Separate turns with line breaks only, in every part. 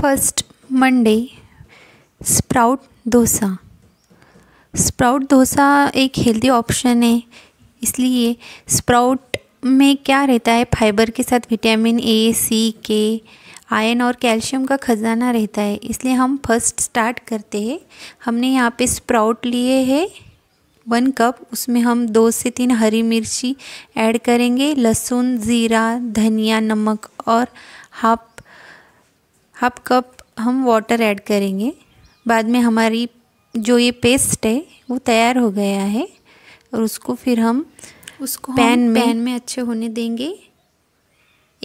first Monday sprout dosa sprout dosa एक healthy option है इसलिए स्प्राउट में क्या रहता है फाइबर के साथ विटामिन ए सी के आयन और कैल्शियम का खजाना रहता है इसलिए हम फर्स्ट स्टार्ट करते हैं हमने यहाँ पे स्प्राउट लिए हैं वन कप उसमें हम दो से तीन हरी मिर्ची ऐड करेंगे लहसुन ज़ीरा धनिया नमक और हाफ हाफ कप हम वाटर ऐड करेंगे बाद में हमारी जो ये पेस्ट है वो तैयार हो गया है और उसको फिर हम उसको पैन हम में पैन में अच्छे होने देंगे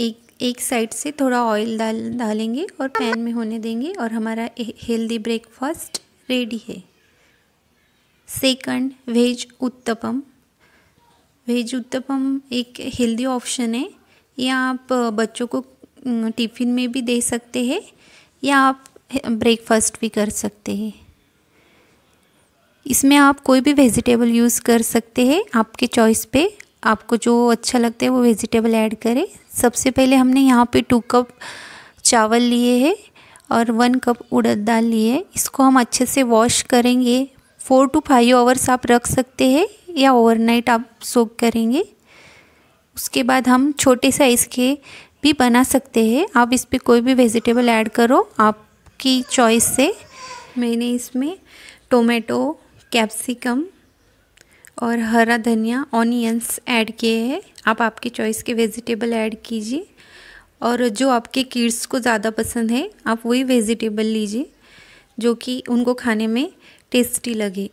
एक एक साइड से थोड़ा ऑयल डाल डालेंगे और पैन में होने देंगे और हमारा हेल्दी ब्रेकफास्ट रेडी है second veg uttapam veg uttapam एक हेल्दी ऑप्शन है या आप बच्चों को टिफ़िन में भी दे सकते हैं या आप ब्रेकफास्ट भी कर सकते हैं इसमें आप कोई भी वेजिटेबल यूज़ कर सकते हैं आपके चॉइस पे आपको जो अच्छा लगता है वो वेजिटेबल ऐड करें सबसे पहले हमने यहाँ पे टू कप चावल लिए हैं और वन कप उड़द दाल लिए है इसको हम अच्छे से वॉश करेंगे फोर टू फाइव आवर्स आप रख सकते हैं या ओवरनाइट आप सोक करेंगे उसके बाद हम छोटे साइज़ के भी बना सकते हैं आप इस पर कोई भी वेजिटेबल ऐड करो आपकी चॉइस से मैंने इसमें टोमेटो कैप्सिकम और हरा धनिया ऑनियंस ऐड किए हैं आप आपकी चॉइस के वेजिटेबल ऐड कीजिए और जो आपके किड्स को ज़्यादा पसंद है आप वही वेजिटेबल लीजिए जो कि उनको खाने में टेस्टी लगे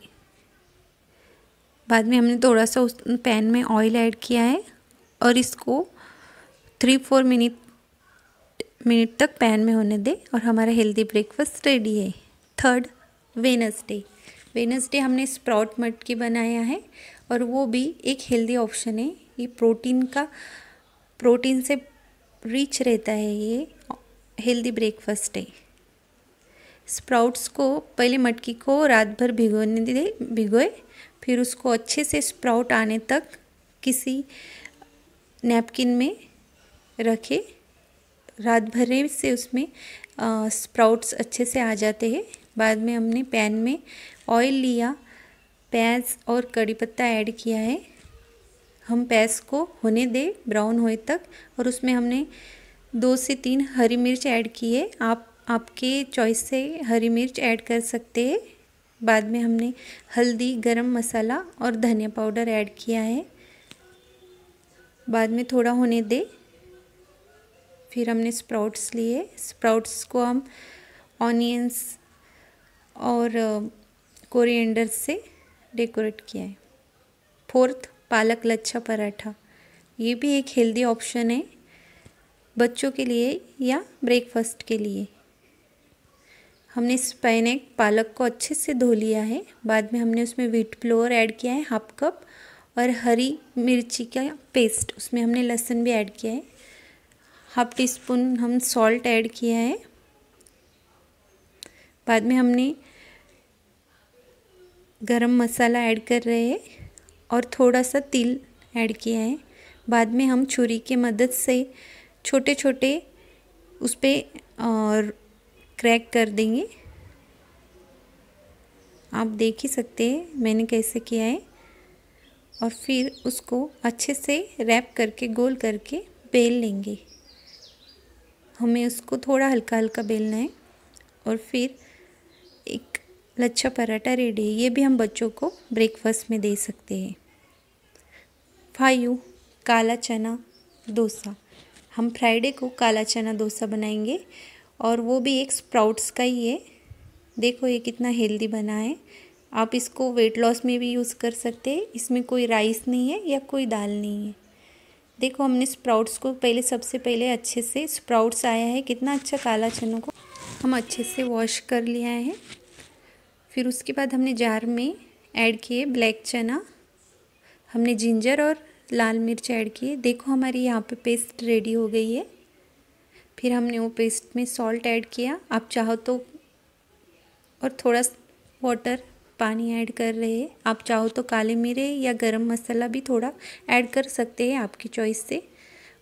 बाद में हमने थोड़ा सा उस पैन में ऑयल ऐड किया है और इसको थ्री फोर मिनट मिनट तक पैन में होने दें और हमारा हेल्दी ब्रेकफास्ट रेडी है थर्ड वेनसडे वेनसडे हमने स्प्राउट मटकी बनाया है और वो भी एक हेल्दी ऑप्शन है ये प्रोटीन का प्रोटीन से रिच रहता है ये हेल्दी ब्रेकफास्ट है स्प्राउट्स को पहले मटकी को रात भर भिगोने दे भिगोए फिर उसको अच्छे से स्प्राउट आने तक किसी नैपकिन में रखें रात भरे से उसमें स्प्राउट्स अच्छे से आ जाते हैं बाद में हमने पैन में ऑयल लिया प्याज और कड़ी पत्ता ऐड किया है हम प्याज को होने दें ब्राउन होने तक और उसमें हमने दो से तीन हरी मिर्च ऐड की है आप आपके चॉइस से हरी मिर्च ऐड कर सकते हैं बाद में हमने हल्दी गरम मसाला और धनिया पाउडर ऐड किया है बाद में थोड़ा होने दें फिर हमने स्प्राउट्स लिए स्प्राउट्स को हम ऑनियंस और कोरिएंडर से डेकोरेट किया है फोर्थ पालक लच्छा पराठा ये भी एक हेल्दी ऑप्शन है बच्चों के लिए या ब्रेकफास्ट के लिए हमने स्पाइनेक पालक को अच्छे से धो लिया है बाद में हमने उसमें व्हीट फ्लोर ऐड किया है हाफ कप और हरी मिर्ची का पेस्ट उसमें हमने लहसुन भी ऐड किया है हाफ टी स्पून हम सॉल्ट ऐड किया है बाद में हमने गरम मसाला ऐड कर रहे हैं और थोड़ा सा तिल ऐड किया है बाद में हम छुरी के मदद से छोटे छोटे उस पर और क्रैक कर देंगे आप देख ही सकते हैं मैंने कैसे किया है और फिर उसको अच्छे से रैप करके गोल करके बेल लेंगे हमें उसको थोड़ा हल्का हल्का बेलना है और फिर एक लच्छा पराठा रेडी है ये भी हम बच्चों को ब्रेकफास्ट में दे सकते हैं फाइव काला चना डोसा हम फ्राइडे को काला चना डोसा बनाएंगे और वो भी एक स्प्राउट्स का ही है देखो ये कितना हेल्दी बना है आप इसको वेट लॉस में भी यूज़ कर सकते हैं इसमें कोई राइस नहीं है या कोई दाल नहीं है देखो हमने स्प्राउट्स को पहले सबसे पहले अच्छे से स्प्राउट्स आया है कितना अच्छा काला चनों को हम अच्छे से वॉश कर लिया है फिर उसके बाद हमने जार में ऐड किए ब्लैक चना हमने जिंजर और लाल मिर्च ऐड किए देखो हमारी यहाँ पे पेस्ट रेडी हो गई है फिर हमने वो पेस्ट में सॉल्ट ऐड किया आप चाहो तो और थोड़ा वाटर पानी ऐड कर रहे हैं आप चाहो तो काले मिरे या गरम मसाला भी थोड़ा ऐड कर सकते हैं आपकी चॉइस से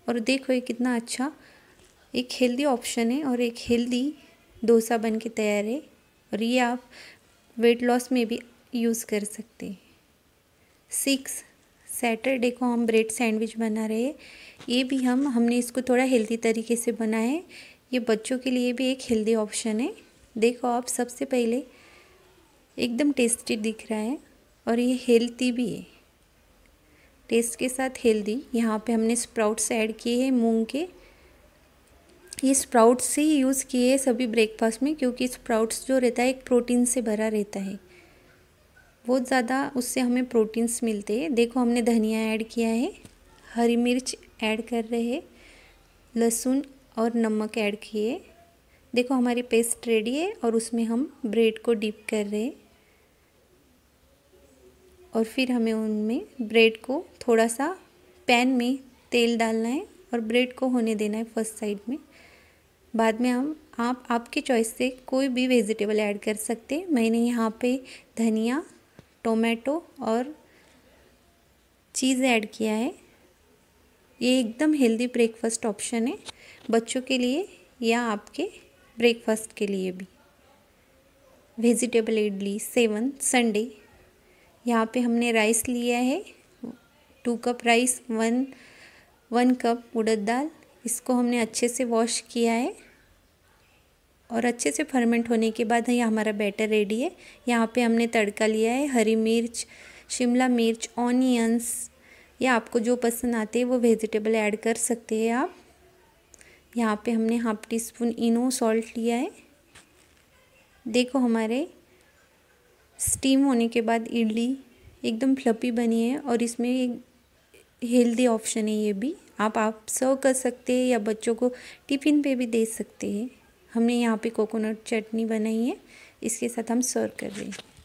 और देखो ये कितना अच्छा एक हेल्दी ऑप्शन है और एक हेल्दी डोसा बन के तैयार है और ये आप वेट लॉस में भी यूज़ कर सकते हैं सिक्स सैटरडे को हम ब्रेड सैंडविच बना रहे हैं ये भी हम हमने इसको थोड़ा हेल्दी तरीके से बना है ये बच्चों के लिए भी एक हेल्दी ऑप्शन है देखो आप सबसे पहले एकदम टेस्टी दिख रहा है और ये हेल्थी भी है टेस्ट के साथ हेल्दी यहाँ पे हमने स्प्राउट्स ऐड किए हैं मूंग के ये स्प्राउट्स ही यूज़ किए हैं सभी ब्रेकफास्ट में क्योंकि स्प्राउट्स जो रहता है एक प्रोटीन से भरा रहता है बहुत ज़्यादा उससे हमें प्रोटीन्स मिलते हैं देखो हमने धनिया ऐड किया है हरी मिर्च ऐड कर रहे हैं लहसुन और नमक ऐड किए देखो हमारी पेस्ट रेडी है और उसमें हम ब्रेड को डीप कर रहे हैं और फिर हमें उनमें ब्रेड को थोड़ा सा पैन में तेल डालना है और ब्रेड को होने देना है फर्स्ट साइड में बाद में हम आप आपके चॉइस से कोई भी वेजिटेबल ऐड कर सकते हैं मैंने यहाँ पे धनिया टोमेटो और चीज़ ऐड किया है ये एकदम हेल्दी ब्रेकफास्ट ऑप्शन है बच्चों के लिए या आपके ब्रेकफास्ट के लिए भी वेजिटेबल इडली सेवन संडे यहाँ पे हमने राइस लिया है two cup rice one one cup उड़द दाल इसको हमने अच्छे से वॉश किया है और अच्छे से फर्मेंट होने के बाद यह हमारा बैटर रेडी है यहाँ पे हमने तड़का लिया है हरी मिर्च शिमला मिर्च ऑनियंस या आपको जो पसंद आते हैं वो वेजिटेबल ऐड कर सकते हैं आप यहाँ पे हमने half teaspoon Eno salt लिया है देखो हमारे स्टीम होने के बाद इडली एकदम फ्लपी बनी है और इसमें एक हेल्दी ऑप्शन है ये भी आप आप सर्व कर सकते हैं या बच्चों को टिफ़िन पे भी दे सकते हैं हमने यहाँ पे कोकोनट चटनी बनाई है इसके साथ हम सर्व कर रहे हैं